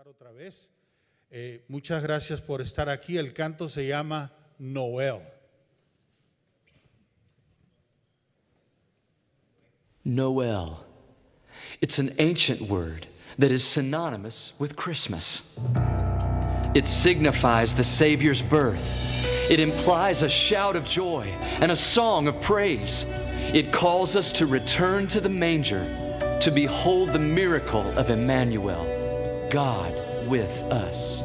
escuchar otra vez. Eh, muchas gracias por estar aquí. El canto se llama Noel. Noel. It's an ancient word that is synonymous with Christmas. It signifies the Savior's birth. It implies a shout of joy and a song of praise. It calls us to return to the manger to behold the miracle of Emmanuel. God with us.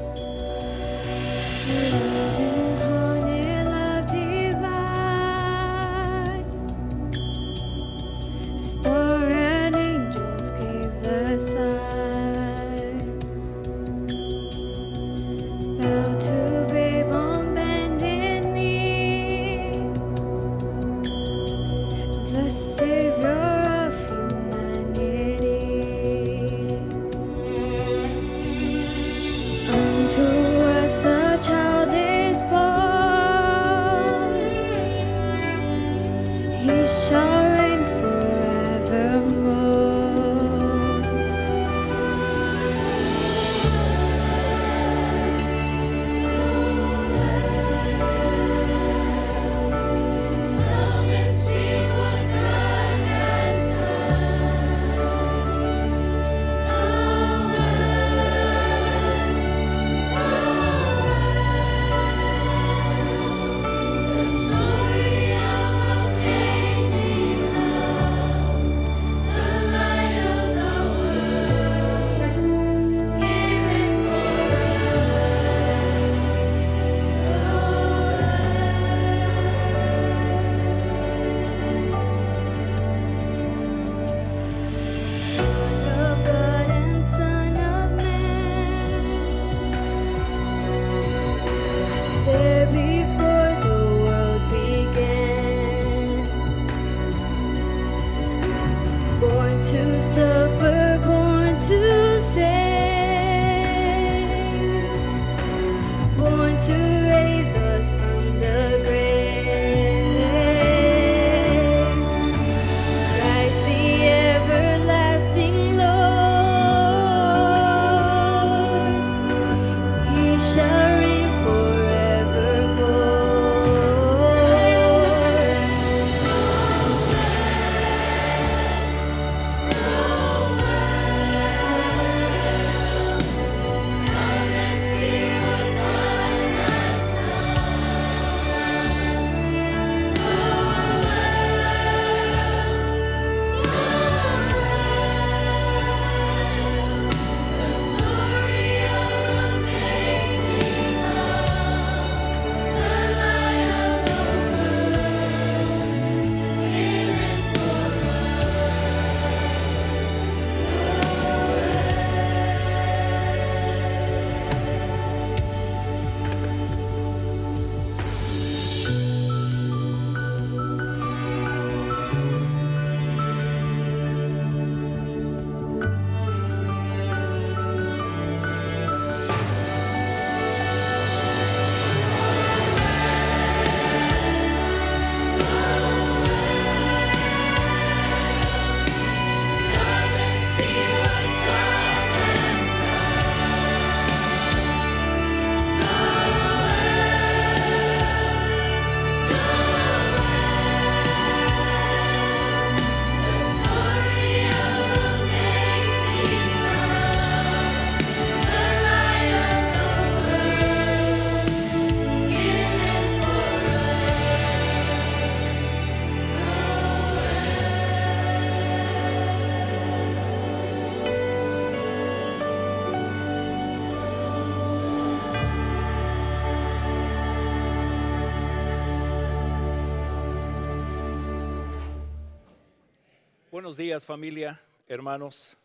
días familia, hermanos.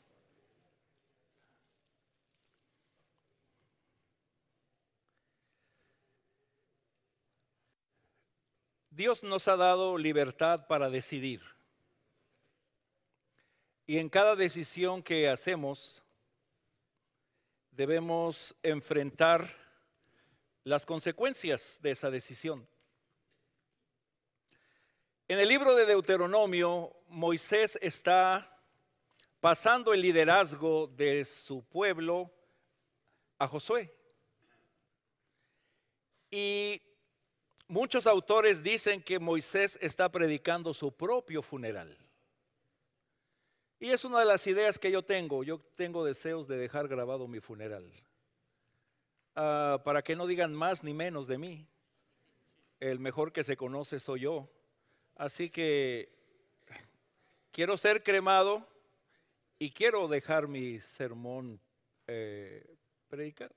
Dios nos ha dado libertad para decidir. Y en cada decisión que hacemos debemos enfrentar las consecuencias de esa decisión. En el libro de Deuteronomio Moisés está pasando el liderazgo de su pueblo a Josué. Y muchos autores dicen que Moisés está predicando su propio funeral. Y es una de las ideas que yo tengo. Yo tengo deseos de dejar grabado mi funeral. Ah, para que no digan más ni menos de mí. El mejor que se conoce soy yo. Así que Quiero ser cremado y quiero dejar mi sermón eh, predicado.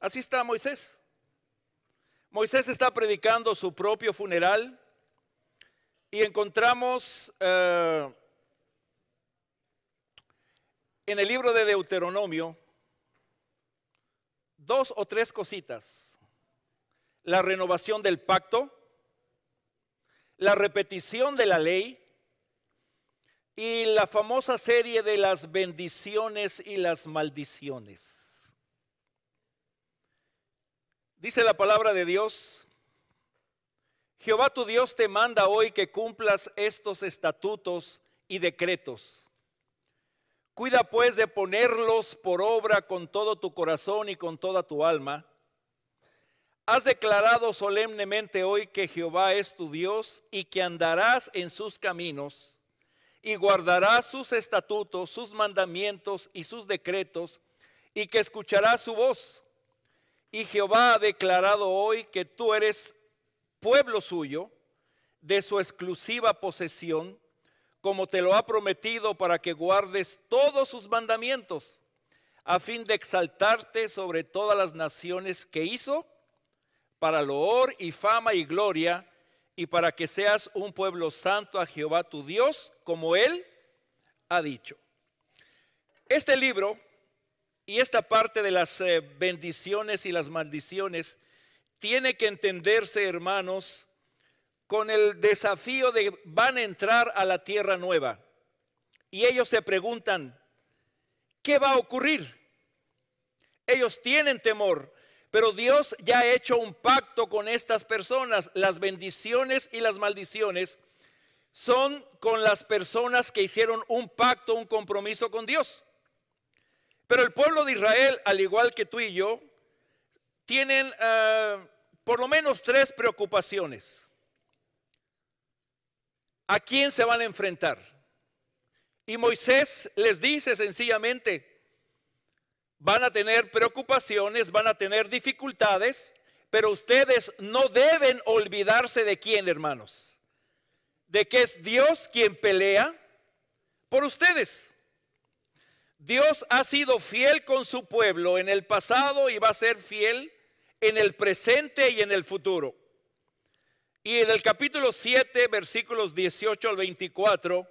Así está Moisés. Moisés está predicando su propio funeral y encontramos eh, en el libro de Deuteronomio dos o tres cositas. La renovación del pacto, la repetición de la ley, y la famosa serie de las bendiciones y las maldiciones. Dice la palabra de Dios, Jehová tu Dios te manda hoy que cumplas estos estatutos y decretos. Cuida pues de ponerlos por obra con todo tu corazón y con toda tu alma. Has declarado solemnemente hoy que Jehová es tu Dios y que andarás en sus caminos y guardará sus estatutos, sus mandamientos y sus decretos, y que escuchará su voz. Y Jehová ha declarado hoy que tú eres pueblo suyo, de su exclusiva posesión, como te lo ha prometido para que guardes todos sus mandamientos, a fin de exaltarte sobre todas las naciones que hizo, para loor y fama y gloria y para que seas un pueblo santo a Jehová tu Dios, como Él ha dicho. Este libro y esta parte de las eh, bendiciones y las maldiciones tiene que entenderse, hermanos, con el desafío de van a entrar a la tierra nueva. Y ellos se preguntan, ¿qué va a ocurrir? Ellos tienen temor, pero Dios ya ha hecho un pacto con estas personas. Las bendiciones y las maldiciones son con las personas que hicieron un pacto, un compromiso con Dios. Pero el pueblo de Israel, al igual que tú y yo, tienen ah, por lo menos tres preocupaciones. ¿A quién se van a enfrentar? Y Moisés les dice sencillamente, van a tener preocupaciones, van a tener dificultades, pero ustedes no deben olvidarse de quién, hermanos, de que es Dios quien pelea por ustedes. Dios ha sido fiel con su pueblo en el pasado y va a ser fiel en el presente y en el futuro. Y en el capítulo 7, versículos 18 al 24,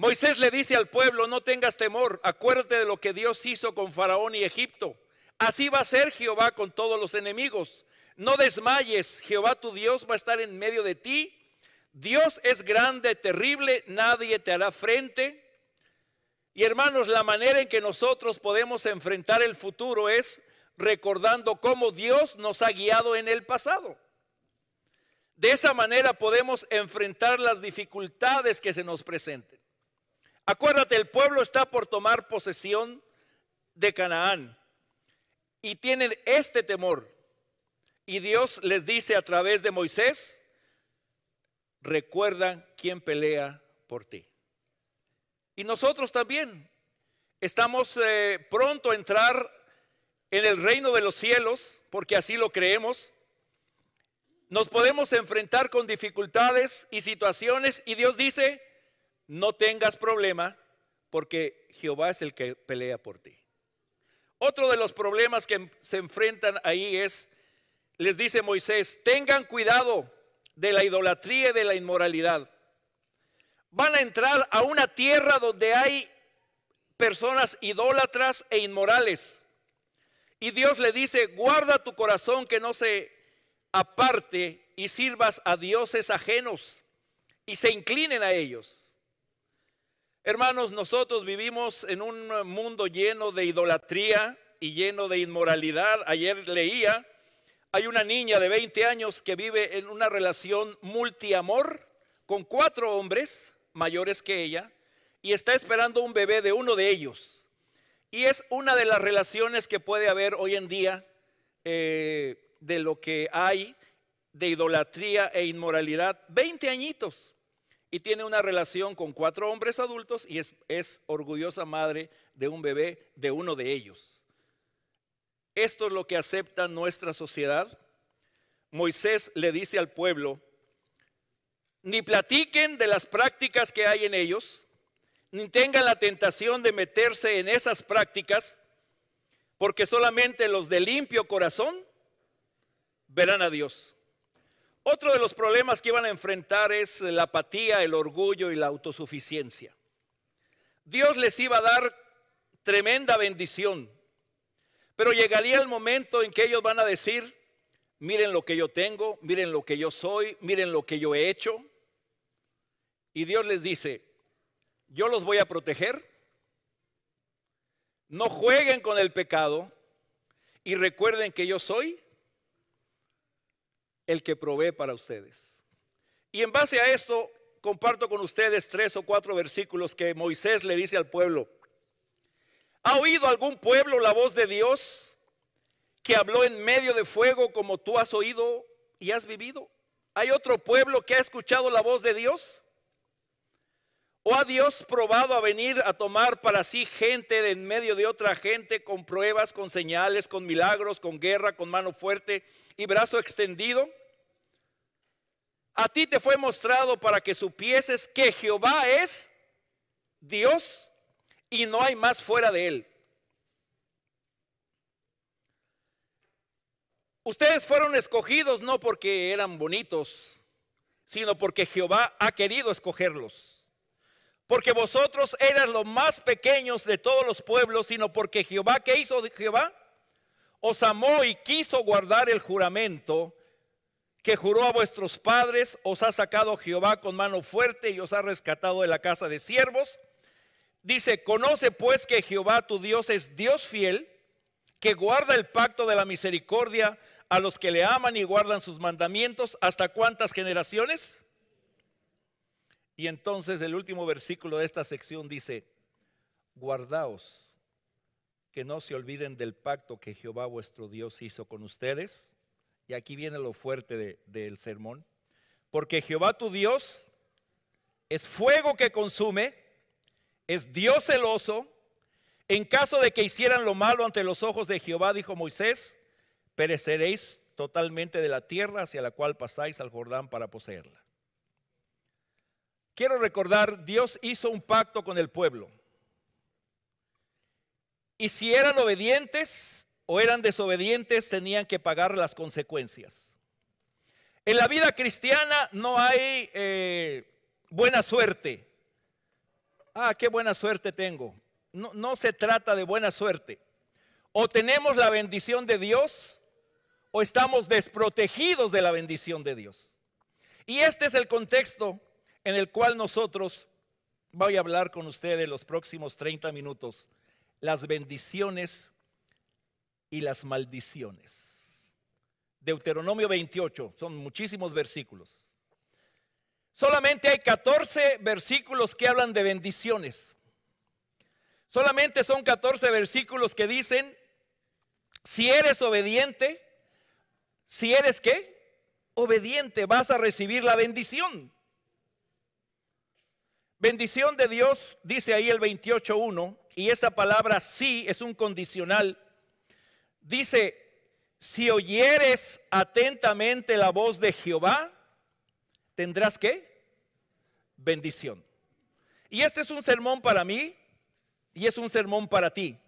Moisés le dice al pueblo, no tengas temor, acuérdate de lo que Dios hizo con Faraón y Egipto. Así va a ser Jehová con todos los enemigos. No desmayes, Jehová tu Dios va a estar en medio de ti. Dios es grande, terrible, nadie te hará frente. Y hermanos, la manera en que nosotros podemos enfrentar el futuro es recordando cómo Dios nos ha guiado en el pasado. De esa manera podemos enfrentar las dificultades que se nos presenten. Acuérdate, el pueblo está por tomar posesión de Canaán y tienen este temor. Y Dios les dice a través de Moisés, recuerda quién pelea por ti. Y nosotros también estamos eh, pronto a entrar en el reino de los cielos, porque así lo creemos. Nos podemos enfrentar con dificultades y situaciones y Dios dice, no tengas problema porque Jehová es el que pelea por ti. Otro de los problemas que se enfrentan ahí es, les dice Moisés, tengan cuidado de la idolatría y de la inmoralidad. Van a entrar a una tierra donde hay personas idólatras e inmorales. Y Dios le dice, guarda tu corazón que no se aparte y sirvas a dioses ajenos y se inclinen a ellos. Hermanos, nosotros vivimos en un mundo lleno de idolatría y lleno de inmoralidad. Ayer leía, hay una niña de 20 años que vive en una relación multiamor con cuatro hombres mayores que ella y está esperando un bebé de uno de ellos. Y es una de las relaciones que puede haber hoy en día eh, de lo que hay de idolatría e inmoralidad. 20 añitos y tiene una relación con cuatro hombres adultos y es, es, orgullosa madre de un bebé de uno de ellos. Esto es lo que acepta nuestra sociedad. Moisés le dice al pueblo, ni platiquen de las prácticas que hay en ellos, ni tengan la tentación de meterse en esas prácticas, porque solamente los de limpio corazón verán a Dios. Otro de los problemas que iban a enfrentar es la apatía, el orgullo y la autosuficiencia. Dios les iba a dar tremenda bendición, pero llegaría el momento en que ellos van a decir, miren lo que yo tengo, miren lo que yo soy, miren lo que yo he hecho. Y Dios les dice, yo los voy a proteger, no jueguen con el pecado y recuerden que yo soy el que provee para ustedes. Y en base a esto, comparto con ustedes tres o cuatro versículos que Moisés le dice al pueblo. ¿Ha oído algún pueblo la voz de Dios que habló en medio de fuego como tú has oído y has vivido? ¿Hay otro pueblo que ha escuchado la voz de Dios? ¿O ha Dios probado a venir a tomar para sí gente en medio de otra gente con pruebas, con señales, con milagros, con guerra, con mano fuerte y brazo extendido? a ti te fue mostrado para que supieses que Jehová es Dios y no hay más fuera de él. Ustedes fueron escogidos no porque eran bonitos, sino porque Jehová ha querido escogerlos. Porque vosotros eras los más pequeños de todos los pueblos, sino porque Jehová, ¿qué hizo Jehová? Os amó y quiso guardar el juramento que juró a vuestros padres, os ha sacado Jehová con mano fuerte y os ha rescatado de la casa de siervos. Dice, conoce pues que Jehová tu Dios es Dios fiel, que guarda el pacto de la misericordia a los que le aman y guardan sus mandamientos, hasta cuántas generaciones. Y entonces el último versículo de esta sección dice, guardaos que no se olviden del pacto que Jehová vuestro Dios hizo con ustedes y aquí viene lo fuerte del sermón, porque Jehová tu Dios es fuego que consume, es Dios celoso. En caso de que hicieran lo malo ante los ojos de Jehová, dijo Moisés, pereceréis totalmente de la tierra hacia la cual pasáis al Jordán para poseerla. Quiero recordar, Dios hizo un pacto con el pueblo. Y si eran obedientes, o eran desobedientes tenían que pagar las consecuencias. En la vida cristiana no hay eh, buena suerte. Ah, qué buena suerte tengo. No, se trata de buena suerte. O tenemos la bendición de Dios o estamos desprotegidos de la bendición de Dios. Y este es el contexto en el cual nosotros voy a hablar con ustedes los próximos 30 minutos. Las bendiciones y las maldiciones. Deuteronomio 28, son muchísimos versículos. Solamente hay 14 versículos que hablan de bendiciones. Solamente son 14 versículos que dicen, si eres obediente, si eres qué? Obediente, vas a recibir la bendición. Bendición de Dios, dice ahí el 28.1, y esa palabra sí es un condicional Dice, si oyeres atentamente la voz de Jehová, tendrás qué? Bendición. Y este es un sermón para mí y es un sermón para ti.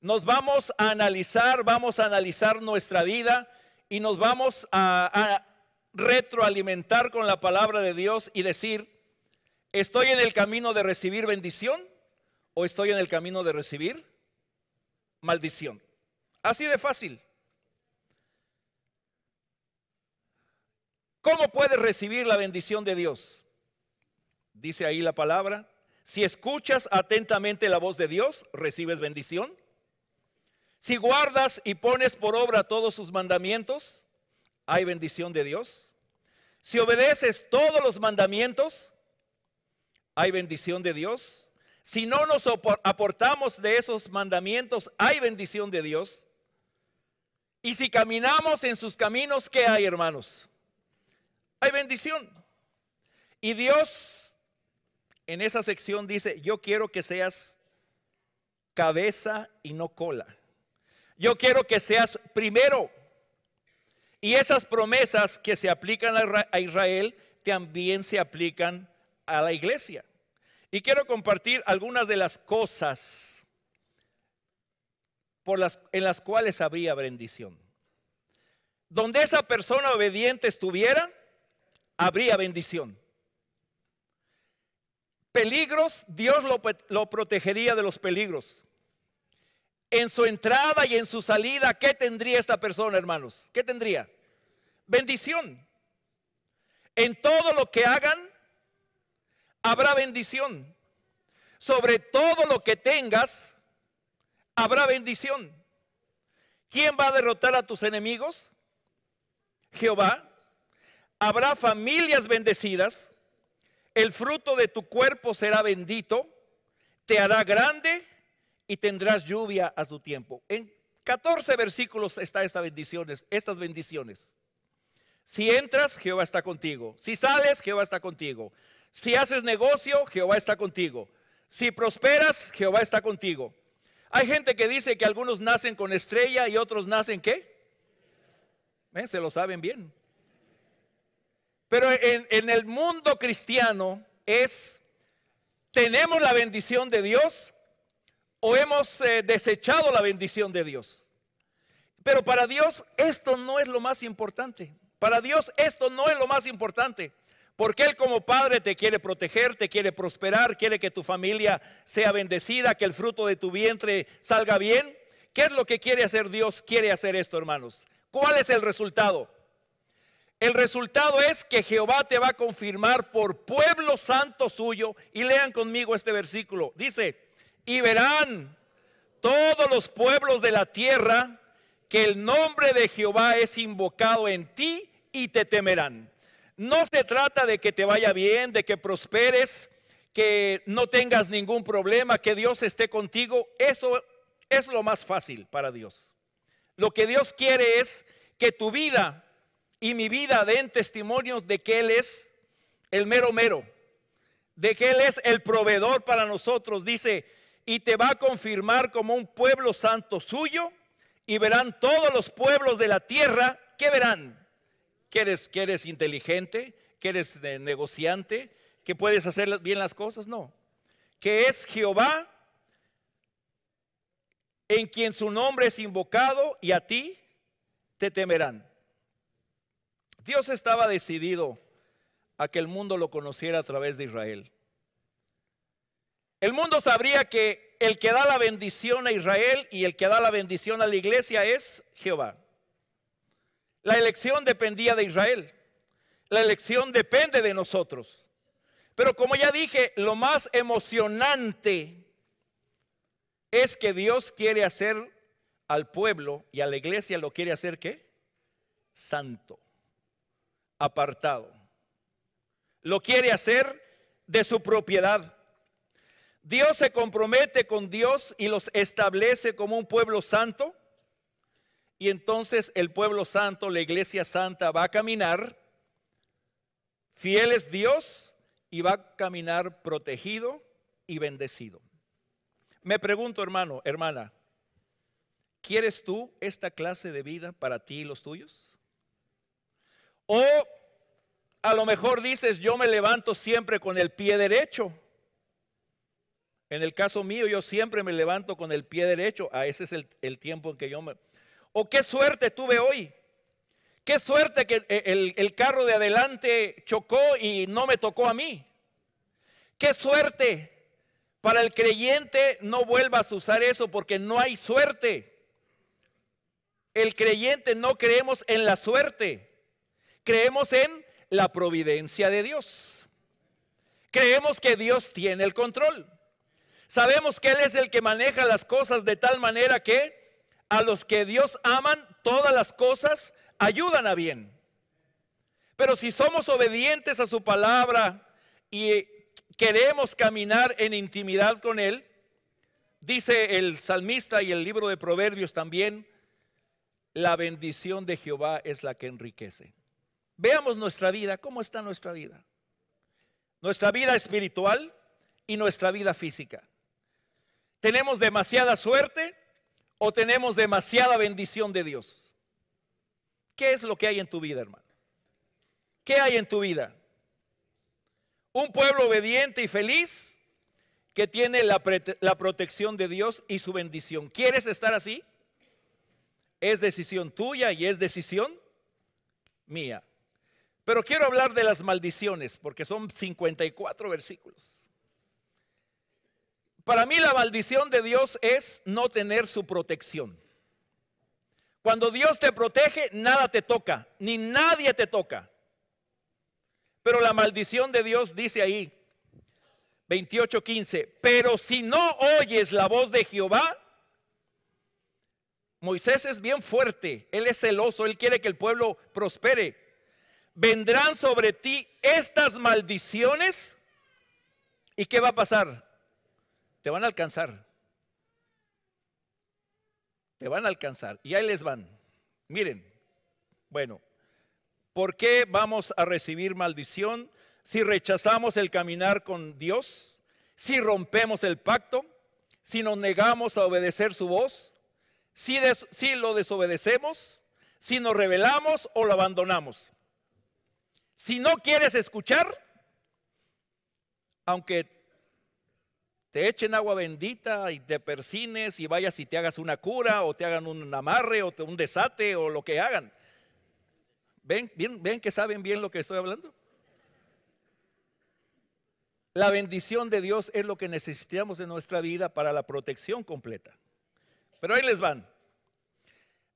Nos vamos a analizar, vamos a analizar nuestra vida y nos vamos a retroalimentar con la palabra de Dios y decir, ¿estoy en el camino de recibir bendición o estoy en el camino de recibir maldición? Así de fácil. ¿Cómo puedes recibir la bendición de Dios? Dice ahí la palabra. Si escuchas atentamente la voz de Dios, recibes bendición. Si guardas y pones por obra todos sus mandamientos, hay bendición de Dios. Si obedeces todos los mandamientos, hay bendición de Dios. Si no nos aportamos de esos mandamientos, hay bendición de Dios. Y si caminamos en sus caminos, ¿qué hay, hermanos? Hay bendición. Y Dios en esa sección dice, yo quiero que seas cabeza y no cola. Yo quiero que seas primero. Y esas promesas que se aplican a Israel también se aplican a la iglesia. Y quiero compartir algunas de las cosas por las, en las cuales había bendición. Donde esa persona obediente estuviera, habría bendición. Peligros, Dios lo, lo protegería de los peligros. En su entrada y en su salida, ¿qué tendría esta persona, hermanos? ¿Qué tendría? Bendición. En todo lo que hagan, habrá bendición. Sobre todo lo que tengas, habrá bendición. ¿Quién va a derrotar a tus enemigos? Jehová. Habrá familias bendecidas. El fruto de tu cuerpo será bendito. Te hará grande y tendrás lluvia a tu tiempo. En 14 versículos está estas bendiciones, estas bendiciones. Si entras, Jehová está contigo. Si sales, Jehová está contigo. Si haces negocio, Jehová está contigo. Si prosperas, Jehová está contigo. Hay gente que dice que algunos nacen con estrella y otros nacen qué? Eh, se lo saben bien. Pero en, el mundo cristiano es, ¿tenemos la bendición de Dios o hemos eh, desechado la bendición de Dios? Pero para Dios esto no es lo más importante. Para Dios esto no es lo más importante. Porque Él como Padre te quiere proteger, te quiere prosperar, quiere que tu familia sea bendecida, que el fruto de tu vientre salga bien. ¿Qué es lo que quiere hacer Dios? Quiere hacer esto, hermanos. ¿Cuál es el resultado? El resultado es que Jehová te va a confirmar por pueblo santo suyo. Y lean conmigo este versículo. Dice, y verán todos los pueblos de la tierra que el nombre de Jehová es invocado en ti y te temerán. No se trata de que te vaya bien, de que prosperes, que no tengas ningún problema, que Dios esté contigo. Eso es lo más fácil para Dios. Lo que Dios quiere es que tu vida y mi vida den testimonios de que Él es el mero mero, de que Él es el proveedor para nosotros. Dice, y te va a confirmar como un pueblo santo suyo, y verán todos los pueblos de la tierra que verán que eres, inteligente, que eres eh, negociante, que puedes hacer bien las cosas, no. Que es Jehová en quien su nombre es invocado y a ti te temerán. Dios estaba decidido a que el mundo lo conociera a través de Israel. El mundo sabría que el que da la bendición a Israel y el que da la bendición a la iglesia es Jehová. La elección dependía de Israel. La elección depende de nosotros. Pero como ya dije, lo más emocionante es que Dios quiere hacer al pueblo y a la iglesia lo quiere hacer qué? Santo, apartado. Lo quiere hacer de su propiedad. Dios se compromete con Dios y los establece como un pueblo santo y entonces el pueblo santo, la iglesia santa va a caminar, fiel es Dios, y va a caminar protegido y bendecido. Me pregunto, hermano, hermana, ¿quieres tú esta clase de vida para ti y los tuyos? O a lo mejor dices, yo me levanto siempre con el pie derecho. En el caso mío, yo siempre me levanto con el pie derecho. A ah, ese es el tiempo en que yo me, o qué suerte tuve hoy. Qué suerte que eh, el, carro de adelante chocó y no me tocó a mí. Qué suerte. Para el creyente no vuelvas a usar eso porque no hay suerte. El creyente no creemos en la suerte. Creemos en la providencia de Dios. Creemos que Dios tiene el control. Sabemos que Él es el que maneja las cosas de tal manera que a los que Dios aman, todas las cosas ayudan a bien. Pero si somos obedientes a su palabra y queremos caminar en intimidad con Él, dice el salmista y el libro de Proverbios también, la bendición de Jehová es la que enriquece. Veamos nuestra vida, ¿cómo está nuestra vida? Nuestra vida espiritual y nuestra vida física. Tenemos demasiada suerte o tenemos demasiada bendición de Dios? ¿Qué es lo que hay en tu vida, hermano? ¿Qué hay en tu vida? Un pueblo obediente y feliz que tiene la, protección de Dios y su bendición. ¿Quieres estar así? Es decisión tuya y es decisión mía. Pero quiero hablar de las maldiciones porque son 54 versículos. Para mí la maldición de Dios es no tener su protección. Cuando Dios te protege, nada te toca, ni nadie te toca. Pero la maldición de Dios dice ahí, 28:15, pero si no oyes la voz de Jehová, Moisés es bien fuerte, él es celoso, él quiere que el pueblo prospere. Vendrán sobre ti estas maldiciones. ¿Y qué va a pasar? te van a alcanzar. Te van a alcanzar. Y ahí les van. Miren, bueno, ¿por qué vamos a recibir maldición si rechazamos el caminar con Dios? Si rompemos el pacto? Si nos negamos a obedecer su voz? Si, lo desobedecemos? Si nos rebelamos o lo abandonamos? Si no quieres escuchar, aunque te echen agua bendita y te persines y vayas y te hagas una cura o te hagan un amarre o un desate o lo que hagan. ¿Ven, ¿Ven que saben bien lo que estoy hablando? La bendición de Dios es lo que necesitamos en nuestra vida para la protección completa. Pero ahí les van.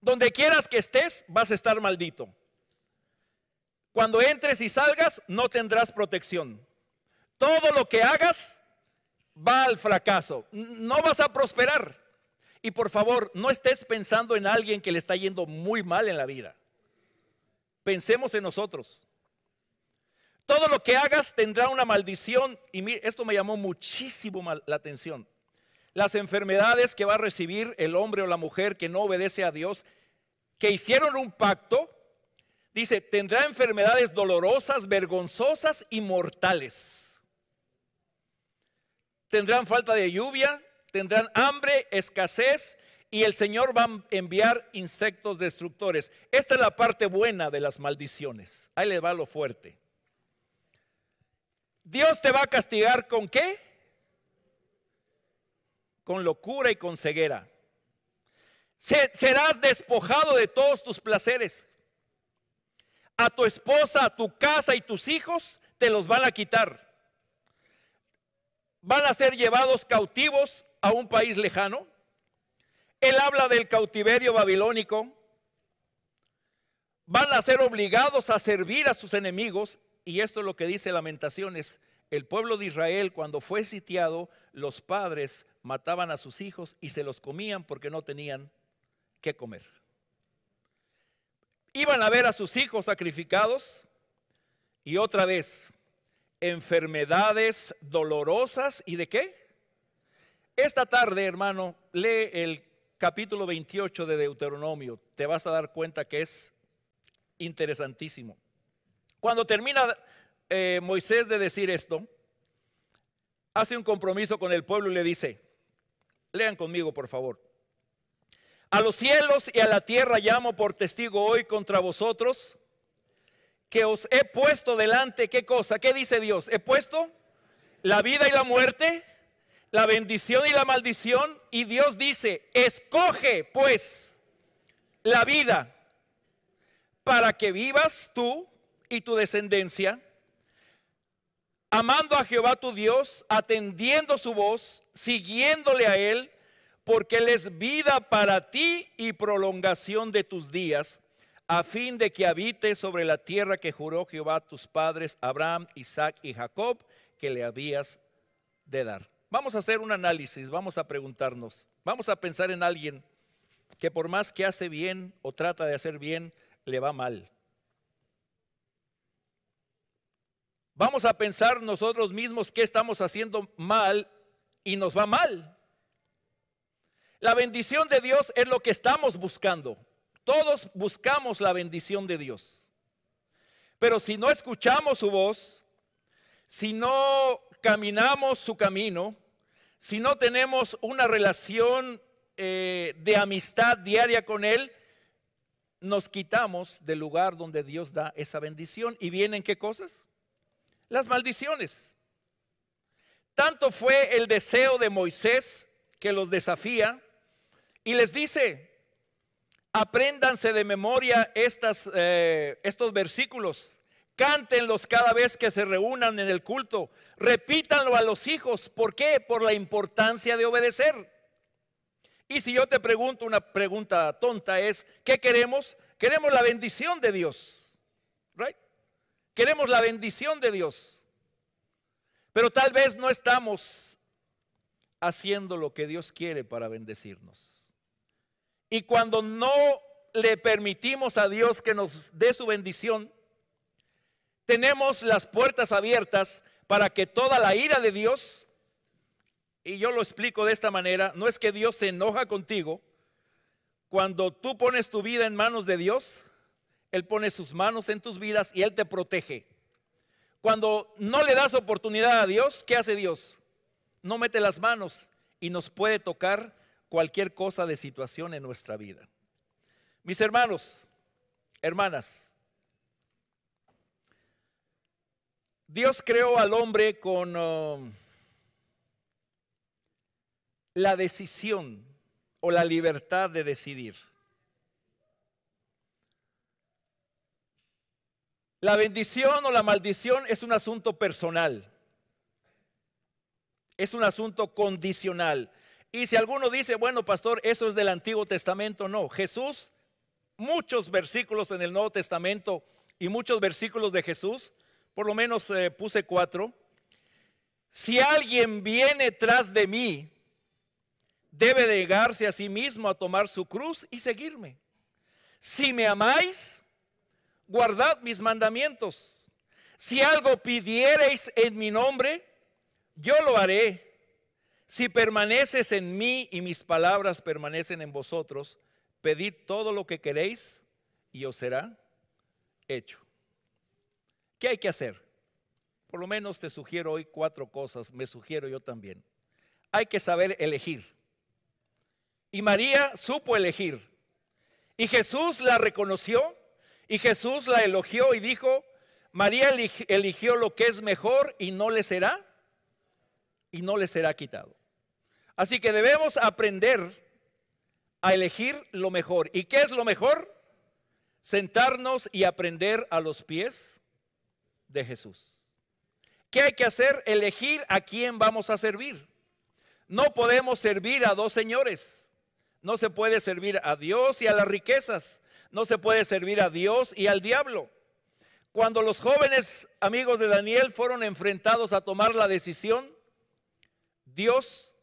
Donde quieras que estés, vas a estar maldito. Cuando entres y salgas, no tendrás protección. Todo lo que hagas va al fracaso. No vas a prosperar. Y por favor, no estés pensando en alguien que le está yendo muy mal en la vida. Pensemos en nosotros. Todo lo que hagas tendrá una maldición. Y esto me llamó muchísimo la atención. Las enfermedades que va a recibir el hombre o la mujer que no obedece a Dios, que hicieron un pacto, dice, tendrá enfermedades dolorosas, vergonzosas y mortales tendrán falta de lluvia, tendrán hambre, escasez, y el Señor va a enviar insectos destructores. Esta es la parte buena de las maldiciones. Ahí le va lo fuerte. Dios te va a castigar con qué? Con locura y con ceguera. Serás despojado de todos tus placeres. A tu esposa, a tu casa y tus hijos te los van a quitar van a ser llevados cautivos a un país lejano. Él habla del cautiverio babilónico. Van a ser obligados a servir a sus enemigos. Y esto es lo que dice Lamentaciones. El pueblo de Israel cuando fue sitiado, los padres mataban a sus hijos y se los comían porque no tenían que comer. Iban a ver a sus hijos sacrificados y otra vez enfermedades dolorosas y de qué? Esta tarde, hermano, lee el capítulo 28 de Deuteronomio. Te vas a dar cuenta que es interesantísimo. Cuando termina eh, Moisés de decir esto, hace un compromiso con el pueblo y le dice, lean conmigo por favor, a los cielos y a la tierra llamo por testigo hoy contra vosotros que os he puesto delante, ¿qué cosa? ¿Qué dice Dios? He puesto la vida y la muerte, la bendición y la maldición, y Dios dice, escoge pues la vida para que vivas tú y tu descendencia, amando a Jehová tu Dios, atendiendo su voz, siguiéndole a Él, porque Él es vida para ti y prolongación de tus días a fin de que habite sobre la tierra que juró Jehová a tus padres, Abraham, Isaac y Jacob, que le habías de dar. Vamos a hacer un análisis, vamos a preguntarnos, vamos a pensar en alguien que por más que hace bien o trata de hacer bien, le va mal. Vamos a pensar nosotros mismos que estamos haciendo mal y nos va mal. La bendición de Dios es lo que estamos buscando. Todos buscamos la bendición de Dios. Pero si no escuchamos su voz, si no caminamos su camino, si no tenemos una relación eh, de amistad diaria con Él, nos quitamos del lugar donde Dios da esa bendición. ¿Y vienen qué cosas? Las maldiciones. Tanto fue el deseo de Moisés que los desafía y les dice, Apréndanse de memoria estas, eh, estos versículos. Cántenlos cada vez que se reúnan en el culto. Repítanlo a los hijos. ¿Por qué? Por la importancia de obedecer. Y si yo te pregunto una pregunta tonta es, ¿qué queremos? Queremos la bendición de Dios. Right? Queremos la bendición de Dios. Pero tal vez no estamos haciendo lo que Dios quiere para bendecirnos. Y cuando no le permitimos a Dios que nos dé su bendición, tenemos las puertas abiertas para que toda la ira de Dios, y yo lo explico de esta manera, no es que Dios se enoja contigo, cuando tú pones tu vida en manos de Dios, Él pone sus manos en tus vidas y Él te protege. Cuando no le das oportunidad a Dios, ¿qué hace Dios? No mete las manos y nos puede tocar cualquier cosa de situación en nuestra vida. Mis hermanos, hermanas, Dios creó al hombre con um, la decisión o la libertad de decidir. La bendición o la maldición es un asunto personal. Es un asunto condicional. Y si alguno dice, bueno, pastor, eso es del Antiguo Testamento, no. Jesús, muchos versículos en el Nuevo Testamento y muchos versículos de Jesús, por lo menos eh, puse cuatro. Si alguien viene tras de mí, debe negarse a sí mismo a tomar su cruz y seguirme. Si me amáis, guardad mis mandamientos. Si algo pidiereis en mi nombre, yo lo haré si permaneces en mí y mis palabras permanecen en vosotros, pedid todo lo que queréis y os será hecho. ¿Qué hay que hacer? Por lo menos te sugiero hoy cuatro cosas, me sugiero yo también. Hay que saber elegir. Y María supo elegir. Y Jesús la reconoció y Jesús la elogió y dijo, María eligió lo que es mejor y no le será, y no le será quitado. Así que debemos aprender a elegir lo mejor. ¿Y qué es lo mejor? Sentarnos y aprender a los pies de Jesús. ¿Qué hay que hacer? Elegir a quién vamos a servir. No podemos servir a dos señores. No se puede servir a Dios y a las riquezas. No se puede servir a Dios y al diablo. Cuando los jóvenes amigos de Daniel fueron enfrentados a tomar la decisión, Dios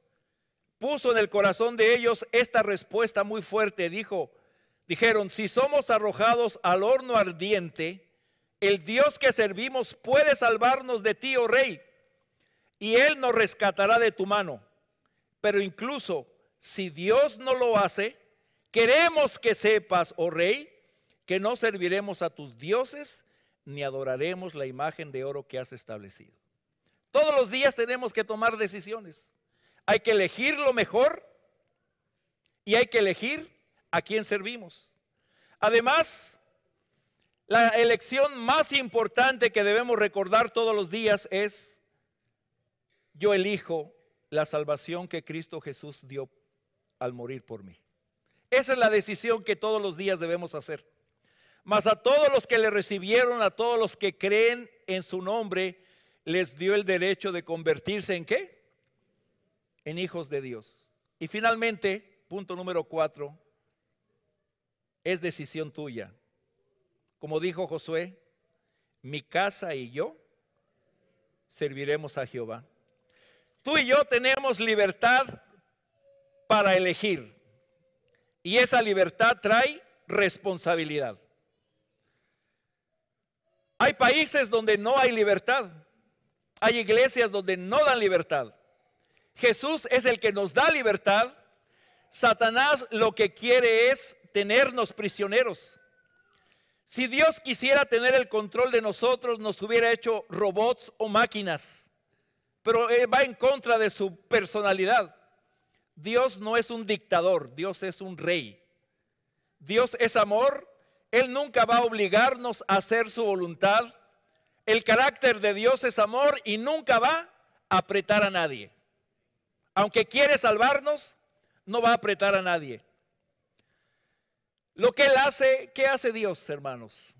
puso en el corazón de ellos esta respuesta muy fuerte. Dijo, dijeron, si somos arrojados al horno ardiente, el Dios que servimos puede salvarnos de ti, oh rey, y él nos rescatará de tu mano. Pero incluso si Dios no lo hace, queremos que sepas, oh rey, que no serviremos a tus dioses ni adoraremos la imagen de oro que has establecido. Todos los días tenemos que tomar decisiones. Hay que elegir lo mejor y hay que elegir a quién servimos. Además, la elección más importante que debemos recordar todos los días es, yo elijo la salvación que Cristo Jesús dio al morir por mí. Esa es la decisión que todos los días debemos hacer. Mas a todos los que le recibieron, a todos los que creen en su nombre, les dio el derecho de convertirse en qué? en hijos de Dios. Y finalmente, punto número cuatro, es decisión tuya. Como dijo Josué, mi casa y yo serviremos a Jehová. Tú y yo tenemos libertad para elegir. Y esa libertad trae responsabilidad. Hay países donde no hay libertad. Hay iglesias donde no dan libertad. Jesús es el que nos da libertad. Satanás lo que quiere es tenernos prisioneros. Si Dios quisiera tener el control de nosotros, nos hubiera hecho robots o máquinas. Pero eh, va en contra de su personalidad. Dios no es un dictador, Dios es un rey. Dios es amor, Él nunca va a obligarnos a hacer su voluntad. El carácter de Dios es amor y nunca va a apretar a nadie aunque quiere salvarnos, no va a apretar a nadie. Lo que él hace, ¿qué hace Dios, hermanos?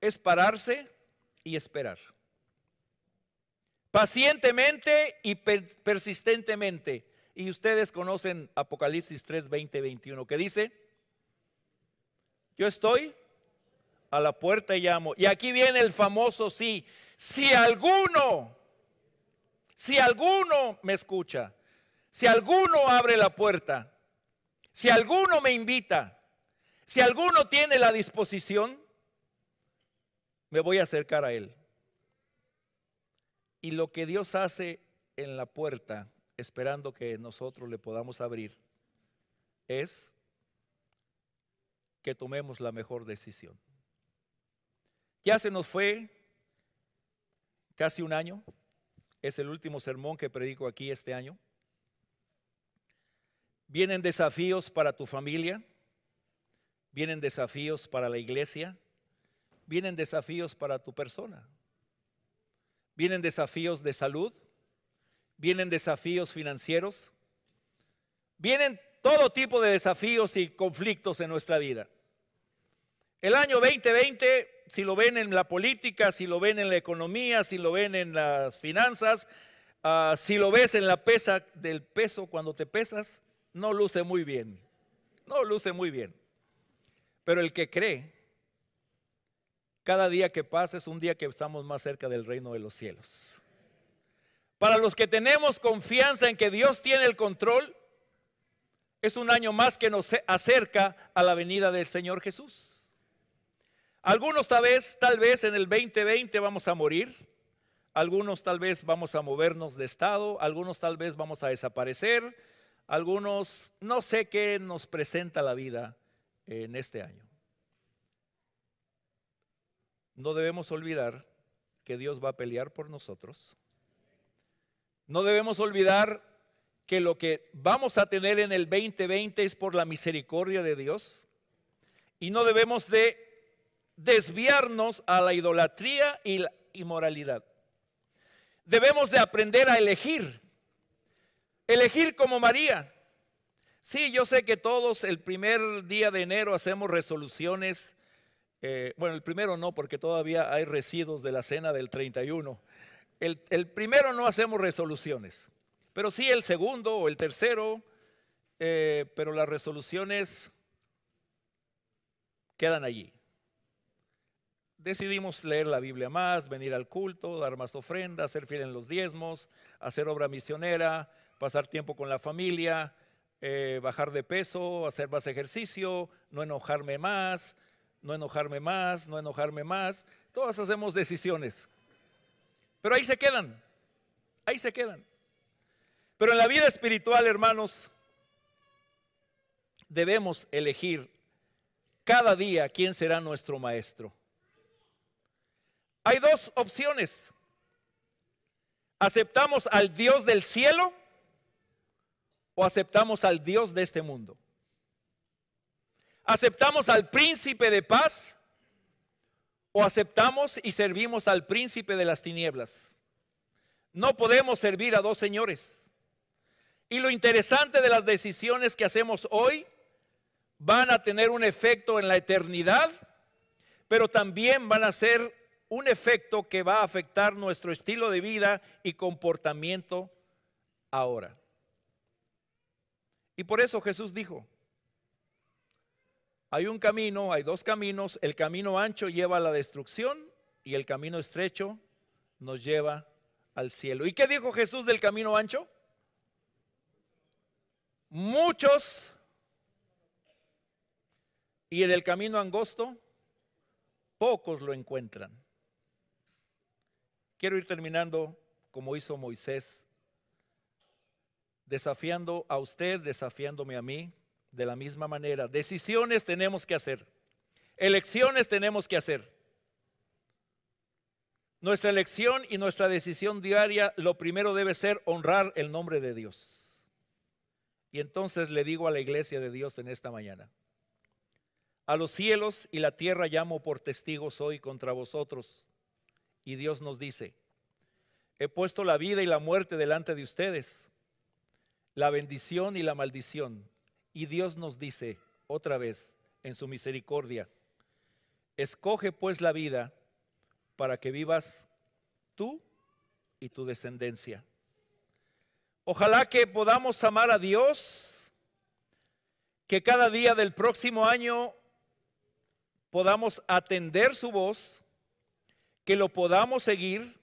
Es pararse y esperar. Pacientemente y persistentemente. Y ustedes conocen Apocalipsis 3, 20, 21, que dice, yo estoy a la puerta y llamo. Y aquí viene el famoso sí. Si alguno, si alguno me escucha si alguno abre la puerta, si alguno me invita, si alguno tiene la disposición, me voy a acercar a él. Y lo que Dios hace en la puerta, esperando que nosotros le podamos abrir, es que tomemos la mejor decisión. Ya se nos fue casi un año, es el último sermón que predico aquí este año. Vienen desafíos para tu familia, vienen desafíos para la iglesia, vienen desafíos para tu persona, vienen desafíos de salud, vienen desafíos financieros, vienen todo tipo de desafíos y conflictos en nuestra vida. El año 2020, si lo ven en la política, si lo ven en la economía, si lo ven en las finanzas, ah, si lo ves en la pesa del peso cuando te pesas, no luce muy bien. No luce muy bien. Pero el que cree, cada día que pasa es un día que estamos más cerca del reino de los cielos. Para los que tenemos confianza en que Dios tiene el control, es un año más que nos acerca a la venida del Señor Jesús. Algunos tal vez, tal vez en el 2020 vamos a morir, algunos tal vez vamos a movernos de estado, algunos tal vez vamos a desaparecer, algunos, no sé qué nos presenta la vida en este año. No debemos olvidar que Dios va a pelear por nosotros. No debemos olvidar que lo que vamos a tener en el 2020 es por la misericordia de Dios. Y no debemos de desviarnos a la idolatría y la inmoralidad. Debemos de aprender a elegir Elegir como María. Sí, yo sé que todos el primer día de enero hacemos resoluciones. Eh, bueno, el primero no, porque todavía hay residuos de la cena del 31. El, primero no hacemos resoluciones, pero sí el segundo o el tercero, eh, pero las resoluciones quedan allí. Decidimos leer la Biblia más, venir al culto, dar más ofrendas, ser fiel en los diezmos, hacer obra misionera, pasar tiempo con la familia, eh, bajar de peso, hacer más ejercicio, no enojarme más, no enojarme más, no enojarme más. Todas hacemos decisiones. Pero ahí se quedan, ahí se quedan. Pero en la vida espiritual, hermanos, debemos elegir cada día quién será nuestro maestro. Hay dos opciones. Aceptamos al Dios del cielo o aceptamos al Dios de este mundo? ¿Aceptamos al príncipe de paz o aceptamos y servimos al príncipe de las tinieblas? No podemos servir a dos señores. Y lo interesante de las decisiones que hacemos hoy van a tener un efecto en la eternidad, pero también van a ser un efecto que va a afectar nuestro estilo de vida y comportamiento ahora. Y por eso Jesús dijo, hay un camino, hay dos caminos, el camino ancho lleva a la destrucción y el camino estrecho nos lleva al cielo. ¿Y qué dijo Jesús del camino ancho? Muchos y en el camino angosto pocos lo encuentran. Quiero ir terminando como hizo Moisés desafiando a usted, desafiándome a mí, de la misma manera. Decisiones tenemos que hacer, elecciones tenemos que hacer. Nuestra elección y nuestra decisión diaria, lo primero debe ser honrar el nombre de Dios. Y entonces le digo a la iglesia de Dios en esta mañana, a los cielos y la tierra llamo por testigos hoy contra vosotros. Y Dios nos dice, he puesto la vida y la muerte delante de ustedes la bendición y la maldición. Y Dios nos dice otra vez en su misericordia, escoge pues la vida para que vivas tú y tu descendencia. Ojalá que podamos amar a Dios, que cada día del próximo año podamos atender su voz, que lo podamos seguir,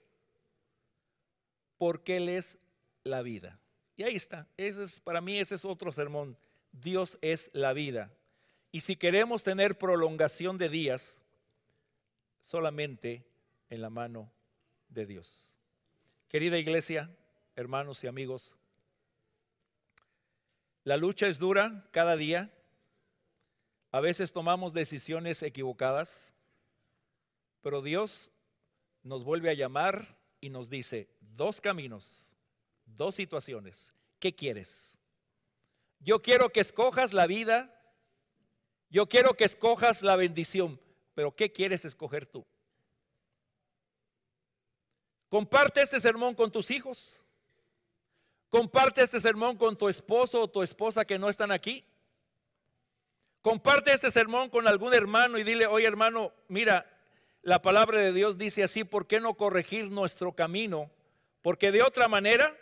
porque Él es la vida. Y ahí está. Ese es, para mí ese es otro sermón. Dios es la vida. Y si queremos tener prolongación de días, solamente en la mano de Dios. Querida iglesia, hermanos y amigos, la lucha es dura cada día. A veces tomamos decisiones equivocadas, pero Dios nos vuelve a llamar y nos dice dos caminos dos situaciones. ¿Qué quieres? Yo quiero que escojas la vida, yo quiero que escojas la bendición, pero ¿qué quieres escoger tú? Comparte este sermón con tus hijos. Comparte este sermón con tu esposo o tu esposa que no están aquí. Comparte este sermón con algún hermano y dile, oye hermano, mira, la palabra de Dios dice así, ¿por qué no corregir nuestro camino? Porque de otra manera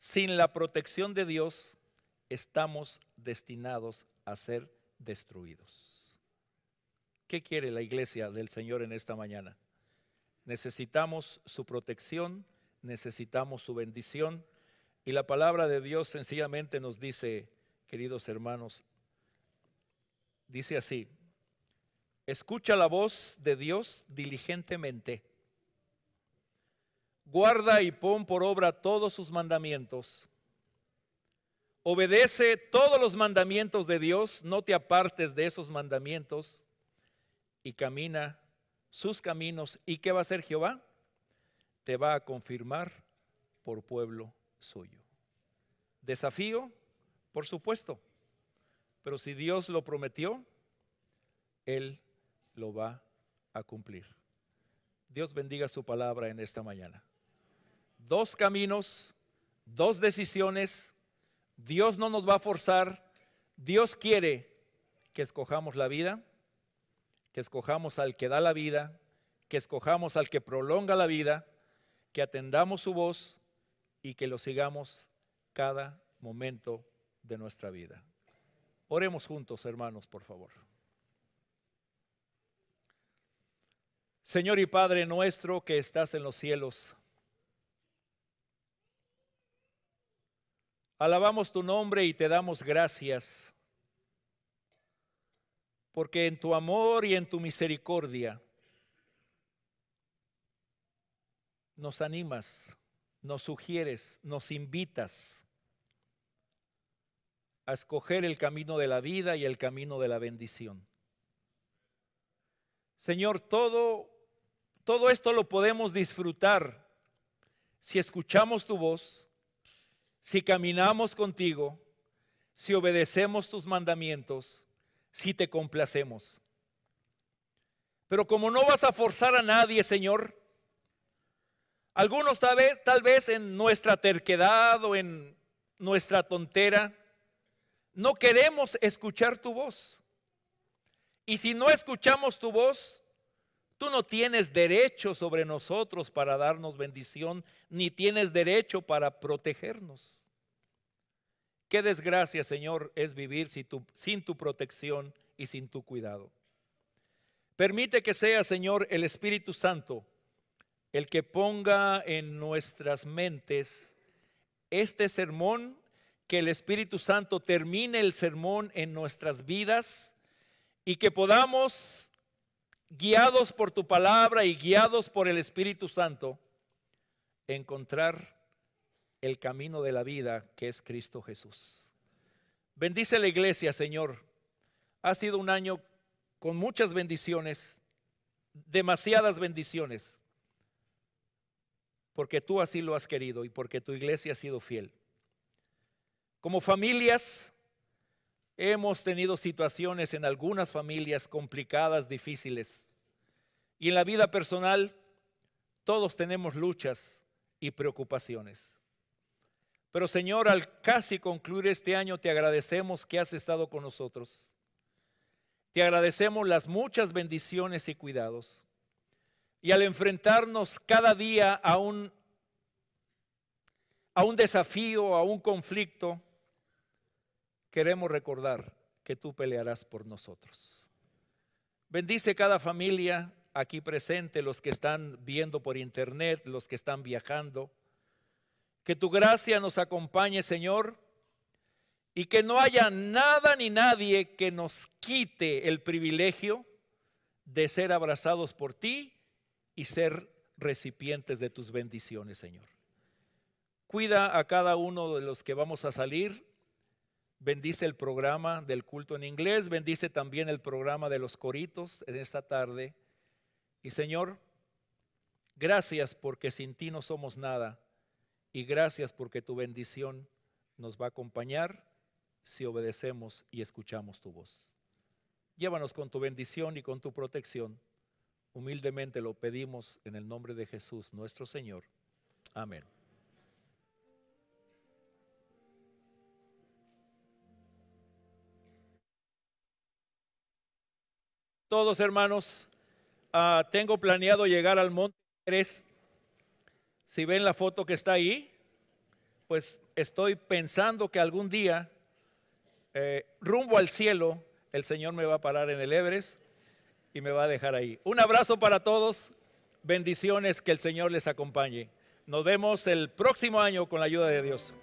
sin la protección de Dios estamos destinados a ser destruidos. ¿Qué quiere la iglesia del Señor en esta mañana? Necesitamos su protección, necesitamos su bendición y la palabra de Dios sencillamente nos dice, queridos hermanos, dice así, escucha la voz de Dios diligentemente guarda y pon por obra todos sus mandamientos. Obedece todos los mandamientos de Dios, no te apartes de esos mandamientos y camina sus caminos. ¿Y qué va a hacer Jehová? Te va a confirmar por pueblo suyo. Desafío, por supuesto, pero si Dios lo prometió, Él lo va a cumplir. Dios bendiga su palabra en esta mañana dos caminos, dos decisiones. Dios no nos va a forzar. Dios quiere que escojamos la vida, que escojamos al que da la vida, que escojamos al que prolonga la vida, que atendamos su voz y que lo sigamos cada momento de nuestra vida. Oremos juntos, hermanos, por favor. Señor y Padre nuestro que estás en los cielos, Alabamos tu nombre y te damos gracias, porque en tu amor y en tu misericordia nos animas, nos sugieres, nos invitas a escoger el camino de la vida y el camino de la bendición. Señor, todo todo esto lo podemos disfrutar si escuchamos tu voz, si caminamos contigo, si obedecemos tus mandamientos, si te complacemos. Pero como no vas a forzar a nadie, Señor, algunos tal vez, tal vez en nuestra terquedad o en nuestra tontera, no queremos escuchar tu voz. Y si no escuchamos tu voz, Tú no tienes derecho sobre nosotros para darnos bendición, ni tienes derecho para protegernos. Qué desgracia, Señor, es vivir sin tu, sin tu protección y sin tu cuidado. Permite que sea, Señor, el Espíritu Santo el que ponga en nuestras mentes este sermón, que el Espíritu Santo termine el sermón en nuestras vidas y que podamos guiados por tu palabra y guiados por el Espíritu Santo, encontrar el camino de la vida que es Cristo Jesús. Bendice la iglesia, Señor. Ha sido un año con muchas bendiciones, demasiadas bendiciones, porque tú así lo has querido y porque tu iglesia ha sido fiel. Como familias, Hemos tenido situaciones en algunas familias complicadas, difíciles. Y en la vida personal, todos tenemos luchas y preocupaciones. Pero Señor, al casi concluir este año, te agradecemos que has estado con nosotros. Te agradecemos las muchas bendiciones y cuidados. Y al enfrentarnos cada día a un, a un desafío, a un conflicto, queremos recordar que tú pelearás por nosotros. Bendice cada familia aquí presente, los que están viendo por internet, los que están viajando. Que tu gracia nos acompañe, Señor, y que no haya nada ni nadie que nos quite el privilegio de ser abrazados por ti y ser recipientes de tus bendiciones, Señor. Cuida a cada uno de los que vamos a salir bendice el programa del culto en inglés, bendice también el programa de los coritos en esta tarde. Y Señor, gracias porque sin ti no somos nada y gracias porque tu bendición nos va a acompañar si obedecemos y escuchamos tu voz. Llévanos con tu bendición y con tu protección. Humildemente lo pedimos en el nombre de Jesús nuestro Señor. Amén. todos, hermanos. Ah, tengo planeado llegar al Monte Everest. Si ven la foto que está ahí, pues estoy pensando que algún día, eh, rumbo al cielo, el Señor me va a parar en el Everest y me va a dejar ahí. Un abrazo para todos. Bendiciones, que el Señor les acompañe. Nos vemos el próximo año con la ayuda de Dios.